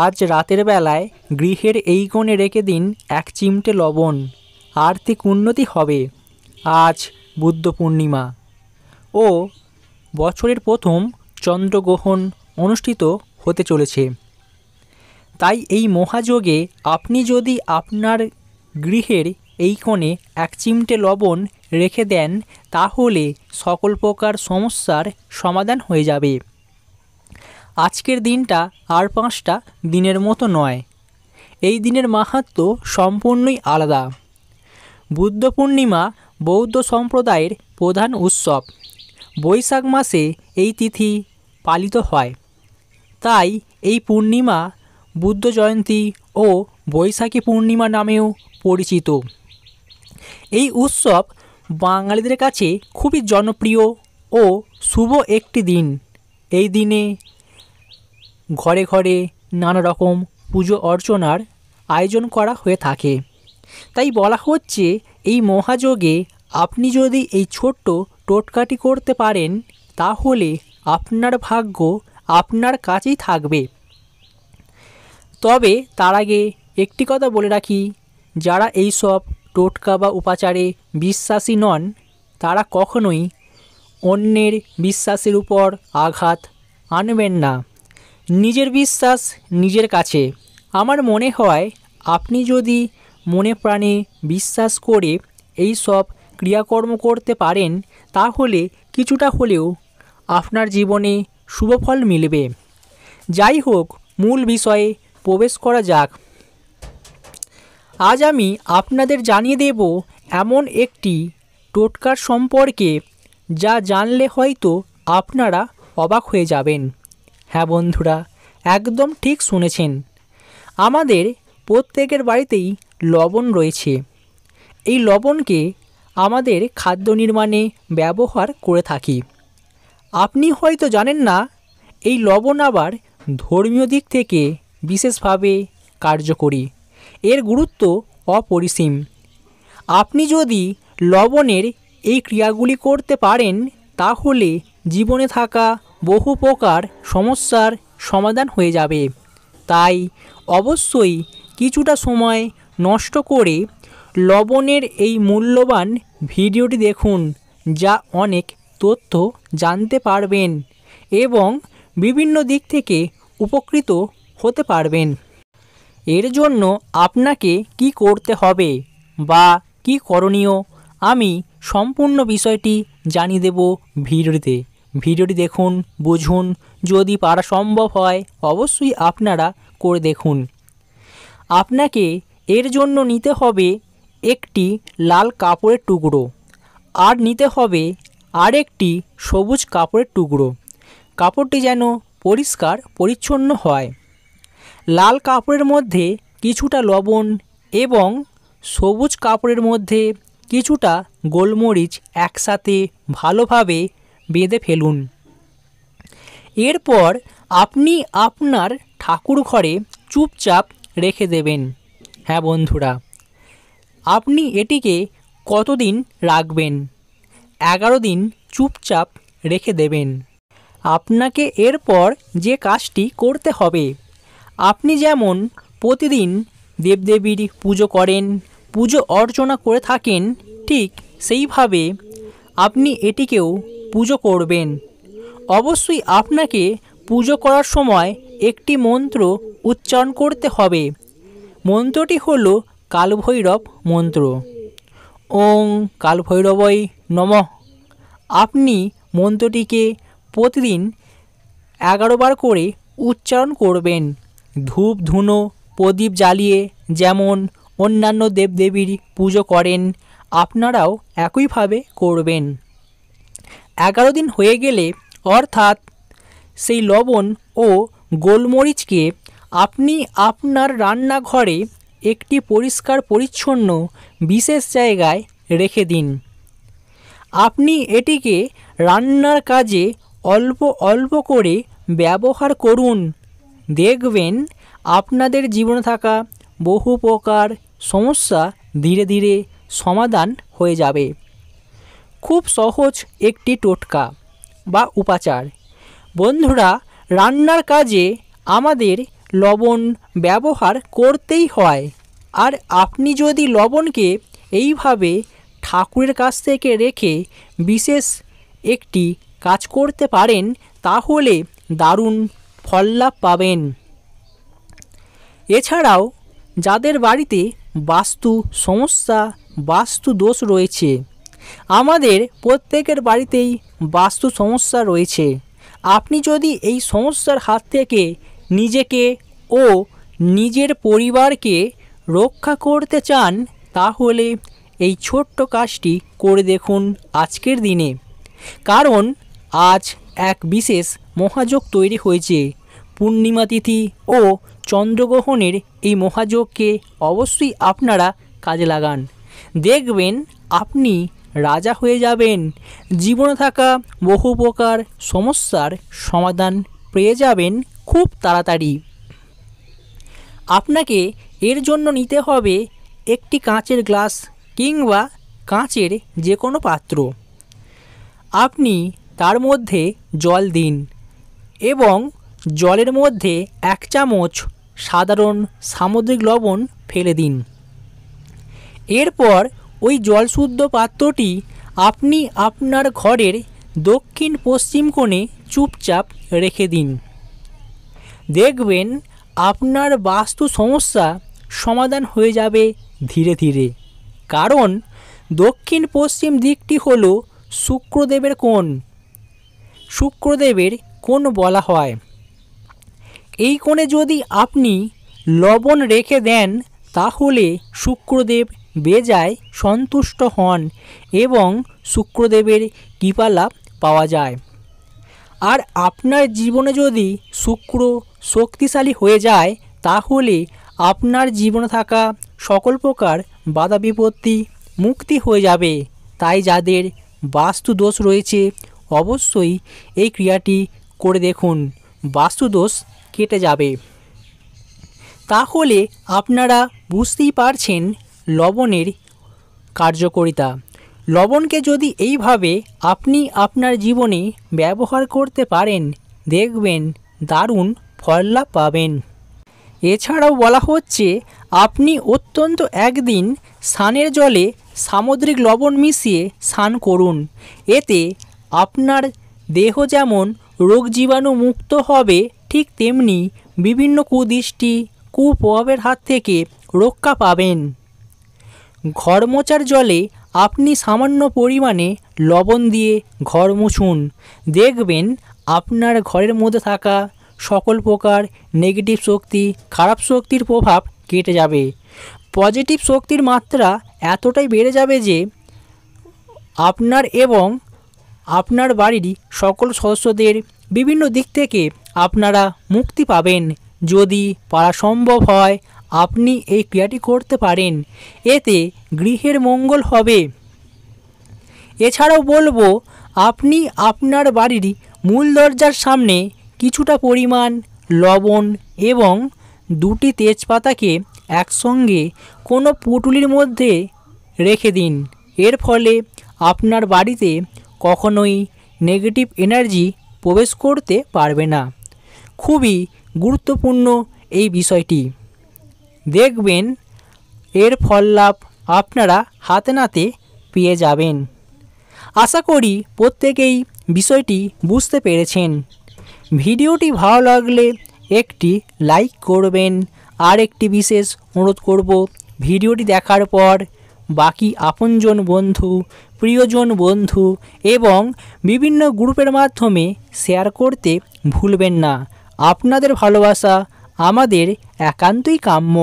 আজ রাতের বেলায় গৃহের এই কোণে রেখে দিন এক চিমটে লবণ আর্থিক উন্নতি হবে আজ বুদ্ধ পূর্ণিমা ও বছরের প্রথম চন্দ্রগ্রহণ অনুষ্ঠিত হতে চলেছে তাই এই মহাযোগে আপনি যদি আপনার গৃহের এই কোণে এক চিমটে লবণ রেখে দেন তাহলে সকল প্রকার সমস্যার সমাধান হয়ে যাবে আজকের দিনটা আর পাঁচটা দিনের মতো নয় এই দিনের মাহাত্ম সম্পূর্ণই আলাদা বুদ্ধ পূর্ণিমা বৌদ্ধ সম্প্রদায়ের প্রধান উৎসব বৈশাখ মাসে এই তিথি পালিত হয় তাই এই পূর্ণিমা বুদ্ধ জয়ন্তী ও বৈশাখী পূর্ণিমা নামেও পরিচিত এই উৎসব বাঙালিদের কাছে খুবই জনপ্রিয় ও শুভ একটি দিন এই দিনে ঘরে ঘরে নানা রকম পুজো অর্চনার আয়োজন করা হয়ে থাকে তাই বলা হচ্ছে এই মহাযোগে আপনি যদি এই ছোট্ট টোটকাটি করতে পারেন তাহলে আপনার ভাগ্য আপনার কাছেই থাকবে তবে তার আগে একটি কথা বলে রাখি যারা এই সব টোটকা বা উপাচারে বিশ্বাসী নন তারা কখনোই অন্যের বিশ্বাসের উপর আঘাত আনবেন না নিজের বিশ্বাস নিজের কাছে আমার মনে হয় আপনি যদি মনে প্রাণে বিশ্বাস করে এই সব ক্রিয়াকর্ম করতে পারেন তাহলে কিছুটা হলেও আপনার জীবনে শুভফল মিলবে যাই হোক মূল বিষয়ে প্রবেশ করা যাক আজ আমি আপনাদের জানিয়ে দেব এমন একটি টোটকার সম্পর্কে যা জানলে হয়তো আপনারা অবাক হয়ে যাবেন হ্যাঁ বন্ধুরা একদম ঠিক শুনেছেন আমাদের প্রত্যেকের বাড়িতেই লবণ রয়েছে এই লবণকে আমাদের খাদ্য নির্মাণে ব্যবহার করে থাকি আপনি হয়তো জানেন না এই লবণ আবার ধর্মীয় দিক থেকে বিশেষভাবে কার্যকরী এর গুরুত্ব অপরিসীম আপনি যদি লবণের এই ক্রিয়াগুলি করতে পারেন তাহলে জীবনে থাকা বহু প্রকার সমস্যার সমাধান হয়ে যাবে তাই অবশ্যই কিছুটা সময় নষ্ট করে লবণের এই মূল্যবান ভিডিওটি দেখুন যা অনেক তথ্য জানতে পারবেন এবং বিভিন্ন দিক থেকে উপকৃত হতে পারবেন এর জন্য আপনাকে কি করতে হবে বা কি করণীয় আমি সম্পূর্ণ বিষয়টি জানিয়ে দেব ভিডিওতে ভিডিওটি দেখুন বুঝুন যদি পারা সম্ভব হয় অবশ্যই আপনারা করে দেখুন আপনাকে এর জন্য নিতে হবে একটি লাল কাপড়ের টুকরো আর নিতে হবে আর একটি সবুজ কাপড়ের টুকরো কাপড়টি যেন পরিষ্কার পরিচ্ছন্ন হয় লাল কাপড়ের মধ্যে কিছুটা লবণ এবং সবুজ কাপড়ের মধ্যে কিছুটা গোলমরিচ একসাথে ভালোভাবে বেঁধে ফেলুন এরপর আপনি আপনার ঠাকুর ঘরে চুপচাপ রেখে দেবেন হ্যাঁ বন্ধুরা আপনি এটিকে কতদিন রাখবেন এগারো দিন চুপচাপ রেখে দেবেন আপনাকে এরপর যে কাজটি করতে হবে আপনি যেমন প্রতিদিন দেবদেবীর পুজো করেন পুজো অর্চনা করে থাকেন ঠিক সেইভাবে আপনি এটিকেও পুজো করবেন অবশ্যই আপনাকে পুজো করার সময় একটি মন্ত্র উচ্চারণ করতে হবে মন্ত্রটি হল কালভৈরব মন্ত্র ওং কালভৈরবই নম আপনি মন্ত্রটিকে প্রতিদিন এগারোবার করে উচ্চারণ করবেন ধূপ ধুনো প্রদীপ জ্বালিয়ে যেমন অন্যান্য দেবদেবীর পুজো করেন আপনারাও একইভাবে করবেন এগারো দিন হয়ে গেলে অর্থাৎ সেই লবণ ও গোলমরিচকে আপনি আপনার রান্নাঘরে একটি পরিষ্কার পরিচ্ছন্ন বিশেষ জায়গায় রেখে দিন আপনি এটিকে রান্নার কাজে অল্প অল্প করে ব্যবহার করুন দেখবেন আপনাদের জীবনে থাকা বহু প্রকার সমস্যা ধীরে ধীরে সমাধান হয়ে যাবে খুব সহজ একটি টোটকা বা উপাচার বন্ধুরা রান্নার কাজে আমাদের লবণ ব্যবহার করতেই হয় আর আপনি যদি লবণকে এইভাবে ঠাকুরের কাছ থেকে রেখে বিশেষ একটি কাজ করতে পারেন তাহলে দারুণ ফললাভ পাবেন এছাড়াও যাদের বাড়িতে বাস্তু সমস্যা বাস্তু দোষ রয়েছে আমাদের প্রত্যেকের বাড়িতেই বাস্তু সমস্যা রয়েছে আপনি যদি এই সমস্যার হাত থেকে নিজেকে ও নিজের পরিবারকে রক্ষা করতে চান তাহলে এই ছোট্ট কাজটি করে দেখুন আজকের দিনে কারণ আজ এক বিশেষ মহাযোগ তৈরি হয়েছে পূর্ণিমা তিথি ও চন্দ্রগ্রহণের এই মহাযোগকে অবশ্যই আপনারা কাজে লাগান দেখবেন আপনি রাজা হয়ে যাবেন জীবনে থাকা বহু প্রকার সমস্যার সমাধান পেয়ে যাবেন খুব তাড়াতাড়ি আপনাকে এর জন্য নিতে হবে একটি কাঁচের গ্লাস কিংবা কাঁচের যে কোনো পাত্র আপনি তার মধ্যে জল দিন এবং জলের মধ্যে এক চামচ সাধারণ সামুদ্রিক লবণ ফেলে দিন এরপর ওই জলশুদ্ধ পাত্রটি আপনি আপনার ঘরের দক্ষিণ পশ্চিম কোণে চুপচাপ রেখে দিন দেখবেন আপনার বাস্তু সমস্যা সমাধান হয়ে যাবে ধীরে ধীরে কারণ দক্ষিণ পশ্চিম দিকটি হল শুক্রদেবের কোণ শুক্রদেবের কোণ বলা হয় এই কোণে যদি আপনি লবণ রেখে দেন তাহলে শুক্রদেব বেজায় সন্তুষ্ট হন এবং শুক্রদেবের কৃপালাভ পাওয়া যায় আর আপনার জীবনে যদি শুক্র শক্তিশালী হয়ে যায় তাহলে আপনার জীবনে থাকা সকল প্রকার বাধা বিপত্তি মুক্তি হয়ে যাবে তাই যাদের বাস্তু দোষ রয়েছে অবশ্যই এই ক্রিয়াটি করে দেখুন বাস্তু দোষ কেটে যাবে তাহলে আপনারা বুঝতেই পারছেন লবণের কার্যকারিতা লবণকে যদি এইভাবে আপনি আপনার জীবনে ব্যবহার করতে পারেন দেখবেন দারুণ ফললা পাবেন এছাড়াও বলা হচ্ছে আপনি অত্যন্ত একদিন স্নানের জলে সামুদ্রিক লবণ মিশিয়ে স্নান করুন এতে আপনার দেহ যেমন রোগ জীবাণু মুক্ত হবে ঠিক তেমনি বিভিন্ন কুদৃষ্টি কুপ্রভাবের হাত থেকে রক্ষা পাবেন ঘর মোচার জলে আপনি সামান্য পরিমাণে লবণ দিয়ে ঘর মুছুন দেখবেন আপনার ঘরের মধ্যে থাকা সকল প্রকার নেগেটিভ শক্তি খারাপ শক্তির প্রভাব কেটে যাবে পজিটিভ শক্তির মাত্রা এতটাই বেড়ে যাবে যে আপনার এবং আপনার বাড়ির সকল সদস্যদের বিভিন্ন দিক থেকে আপনারা মুক্তি পাবেন যদি পারা সম্ভব হয় আপনি এই ক্রিয়াটি করতে পারেন এতে গৃহের মঙ্গল হবে এছাড়াও বলবো আপনি আপনার বাড়ির মূল দরজার সামনে কিছুটা পরিমাণ লবণ এবং দুটি তেজপাতাকে একসঙ্গে কোনো পুটুলির মধ্যে রেখে দিন এর ফলে আপনার বাড়িতে কখনোই নেগেটিভ এনার্জি প্রবেশ করতে পারবে না খুবই গুরুত্বপূর্ণ এই বিষয়টি দেখবেন এর ফল লাভ আপনারা হাতে নাতে পেয়ে যাবেন আশা করি প্রত্যেকেই বিষয়টি বুঝতে পেরেছেন ভিডিওটি ভালো লাগলে একটি লাইক করবেন আর একটি বিশেষ অনুরোধ করব ভিডিওটি দেখার পর বাকি আপনজন বন্ধু প্রিয়জন বন্ধু এবং বিভিন্ন গ্রুপের মাধ্যমে শেয়ার করতে ভুলবেন না আপনাদের ভালোবাসা আমাদের একান্তই কাম্য